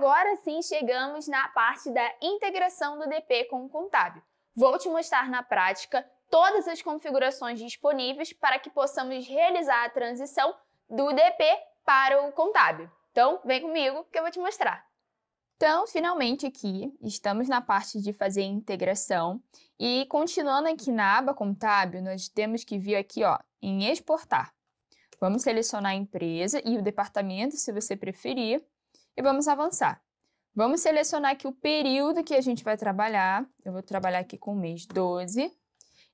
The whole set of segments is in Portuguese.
agora sim chegamos na parte da integração do DP com o contábil. Vou te mostrar na prática todas as configurações disponíveis para que possamos realizar a transição do DP para o contábil. Então, vem comigo que eu vou te mostrar. Então, finalmente aqui, estamos na parte de fazer integração e continuando aqui na aba contábil, nós temos que vir aqui ó, em exportar. Vamos selecionar a empresa e o departamento, se você preferir, e vamos avançar. Vamos selecionar aqui o período que a gente vai trabalhar. Eu vou trabalhar aqui com o mês 12.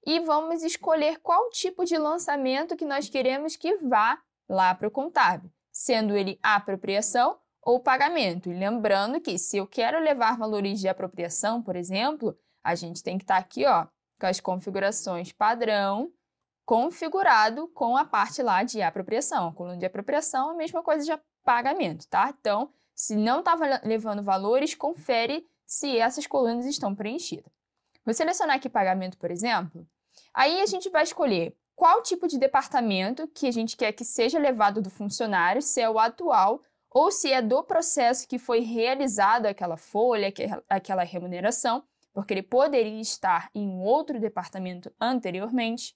E vamos escolher qual tipo de lançamento que nós queremos que vá lá para o contábil, sendo ele apropriação ou pagamento. E lembrando que se eu quero levar valores de apropriação, por exemplo, a gente tem que estar tá aqui ó, com as configurações padrão, configurado com a parte lá de apropriação. A coluna de apropriação é a mesma coisa de pagamento, tá? Então, se não estava levando valores, confere se essas colunas estão preenchidas. Vou selecionar aqui pagamento, por exemplo. Aí a gente vai escolher qual tipo de departamento que a gente quer que seja levado do funcionário, se é o atual ou se é do processo que foi realizado aquela folha, aquela remuneração, porque ele poderia estar em outro departamento anteriormente.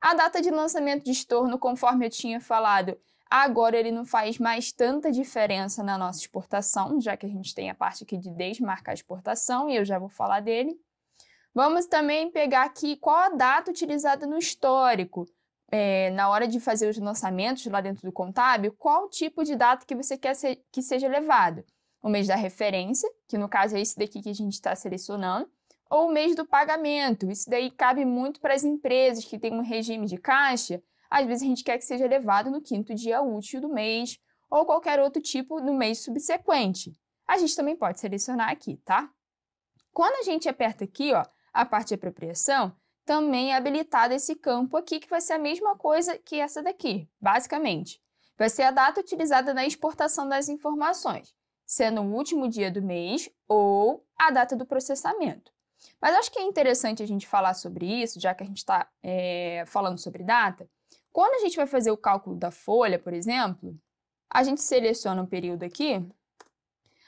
A data de lançamento de estorno, conforme eu tinha falado, agora ele não faz mais tanta diferença na nossa exportação, já que a gente tem a parte aqui de desmarcar a exportação e eu já vou falar dele. Vamos também pegar aqui qual a data utilizada no histórico. É, na hora de fazer os lançamentos lá dentro do contábil, qual tipo de data que você quer ser, que seja levado. O mês da referência, que no caso é esse daqui que a gente está selecionando, ou o mês do pagamento. Isso daí cabe muito para as empresas que têm um regime de caixa. Às vezes a gente quer que seja levado no quinto dia útil do mês ou qualquer outro tipo no mês subsequente. A gente também pode selecionar aqui, tá? Quando a gente aperta aqui, ó, a parte de apropriação, também é habilitado esse campo aqui, que vai ser a mesma coisa que essa daqui, basicamente. Vai ser a data utilizada na exportação das informações, sendo o último dia do mês ou a data do processamento. Mas acho que é interessante a gente falar sobre isso, já que a gente está é, eh, falando sobre data. Quando a gente vai fazer o cálculo da folha, por exemplo, a gente seleciona um período aqui,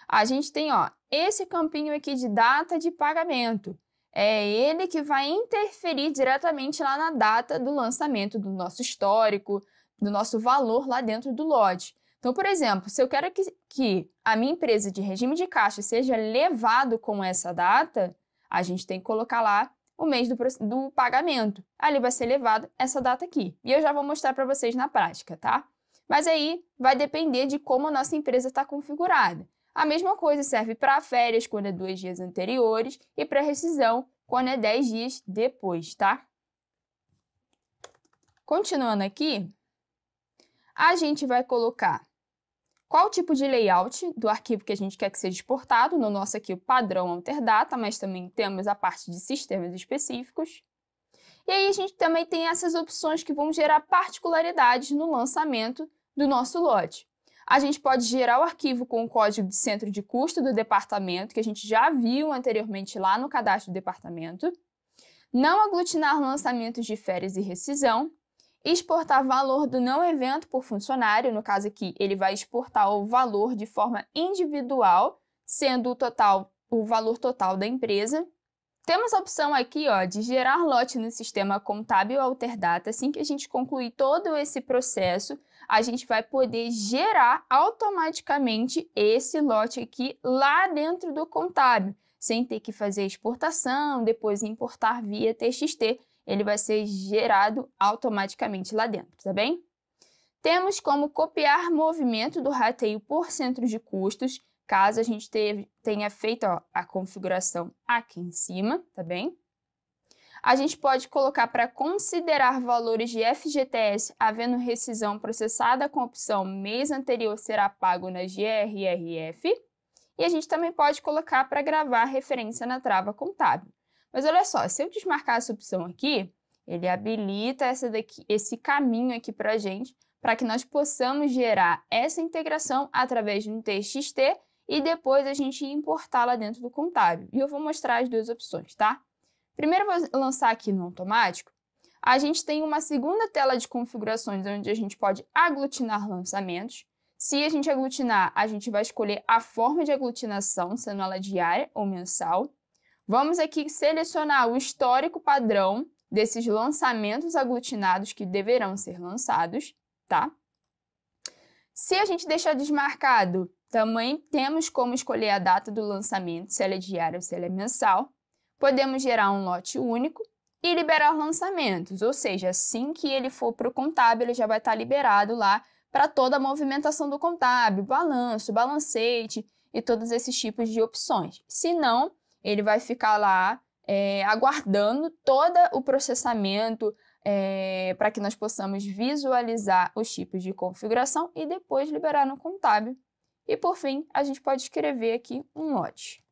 a gente tem ó, esse campinho aqui de data de pagamento. É ele que vai interferir diretamente lá na data do lançamento do nosso histórico, do nosso valor lá dentro do lote. Então, por exemplo, se eu quero que, que a minha empresa de regime de caixa seja levado com essa data, a gente tem que colocar lá o mês do, do pagamento. Ali vai ser levado essa data aqui. E eu já vou mostrar para vocês na prática, tá? Mas aí vai depender de como a nossa empresa está configurada. A mesma coisa serve para férias, quando é dois dias anteriores, e para rescisão, quando é dez dias depois, tá? Continuando aqui, a gente vai colocar qual o tipo de layout do arquivo que a gente quer que seja exportado. No nosso aqui, o padrão é data, mas também temos a parte de sistemas específicos. E aí a gente também tem essas opções que vão gerar particularidades no lançamento do nosso lote. A gente pode gerar o arquivo com o código de centro de custo do departamento, que a gente já viu anteriormente lá no cadastro do departamento. Não aglutinar lançamentos de férias e rescisão exportar valor do não evento por funcionário, no caso aqui, ele vai exportar o valor de forma individual, sendo o total o valor total da empresa. Temos a opção aqui ó, de gerar lote no sistema contábil Alterdata. Assim que a gente concluir todo esse processo, a gente vai poder gerar automaticamente esse lote aqui lá dentro do contábil, sem ter que fazer exportação, depois importar via TXT ele vai ser gerado automaticamente lá dentro, tá bem? Temos como copiar movimento do rateio por centro de custos, caso a gente tenha feito ó, a configuração aqui em cima, tá bem? A gente pode colocar para considerar valores de FGTS havendo rescisão processada com a opção mês anterior será pago na GRRF. E a gente também pode colocar para gravar referência na trava contábil. Mas olha só, se eu desmarcar essa opção aqui, ele habilita essa daqui, esse caminho aqui para a gente, para que nós possamos gerar essa integração através de um TXT e depois a gente importá-la dentro do contábil. E eu vou mostrar as duas opções, tá? Primeiro vou lançar aqui no automático. A gente tem uma segunda tela de configurações onde a gente pode aglutinar lançamentos. Se a gente aglutinar, a gente vai escolher a forma de aglutinação, sendo ela diária ou mensal. Vamos aqui selecionar o histórico padrão desses lançamentos aglutinados que deverão ser lançados, tá? Se a gente deixar desmarcado, também temos como escolher a data do lançamento, se ela é diária ou se ela é mensal. Podemos gerar um lote único e liberar lançamentos, ou seja, assim que ele for para o contábil, ele já vai estar tá liberado lá para toda a movimentação do contábil, balanço, balancete e todos esses tipos de opções. Se não, ele vai ficar lá é, aguardando todo o processamento é, para que nós possamos visualizar os tipos de configuração e depois liberar no contábil. E por fim, a gente pode escrever aqui um lote.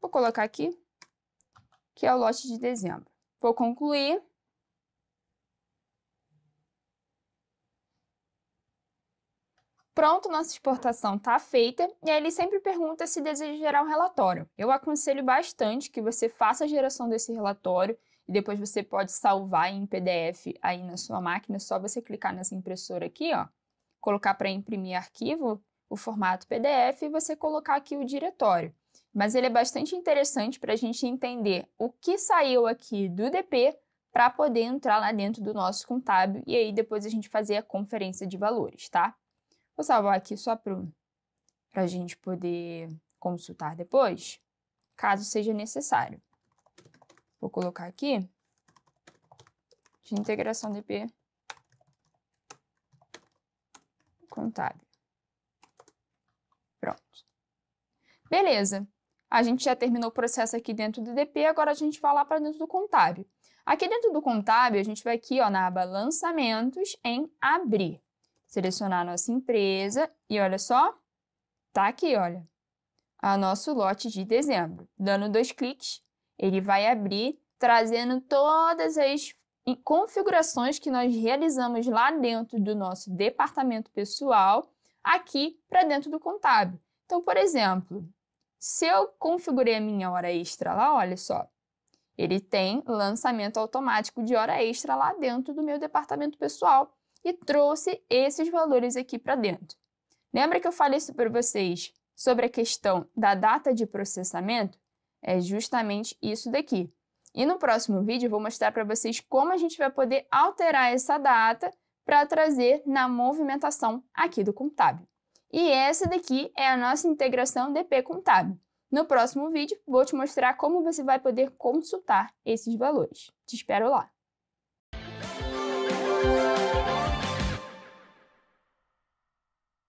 Vou colocar aqui, que é o lote de dezembro. Vou concluir Pronto, nossa exportação está feita e aí ele sempre pergunta se deseja gerar um relatório. Eu aconselho bastante que você faça a geração desse relatório e depois você pode salvar em PDF aí na sua máquina, é só você clicar nessa impressora aqui, ó, colocar para imprimir arquivo, o formato PDF e você colocar aqui o diretório. Mas ele é bastante interessante para a gente entender o que saiu aqui do DP para poder entrar lá dentro do nosso contábil e aí depois a gente fazer a conferência de valores, tá? Vou salvar aqui só para a gente poder consultar depois, caso seja necessário. Vou colocar aqui de integração DP contábil. Pronto. Beleza. A gente já terminou o processo aqui dentro do DP, agora a gente vai lá para dentro do contábil. Aqui dentro do contábil, a gente vai aqui ó, na aba lançamentos em abrir selecionar a nossa empresa e olha só, tá aqui, olha, a nosso lote de dezembro. Dando dois cliques, ele vai abrir trazendo todas as configurações que nós realizamos lá dentro do nosso departamento pessoal aqui para dentro do contábil. Então, por exemplo, se eu configurei a minha hora extra lá, olha só, ele tem lançamento automático de hora extra lá dentro do meu departamento pessoal e trouxe esses valores aqui para dentro. Lembra que eu falei isso para vocês sobre a questão da data de processamento? É justamente isso daqui. E no próximo vídeo eu vou mostrar para vocês como a gente vai poder alterar essa data para trazer na movimentação aqui do contábil. E essa daqui é a nossa integração DP contábil. No próximo vídeo, vou te mostrar como você vai poder consultar esses valores. Te espero lá!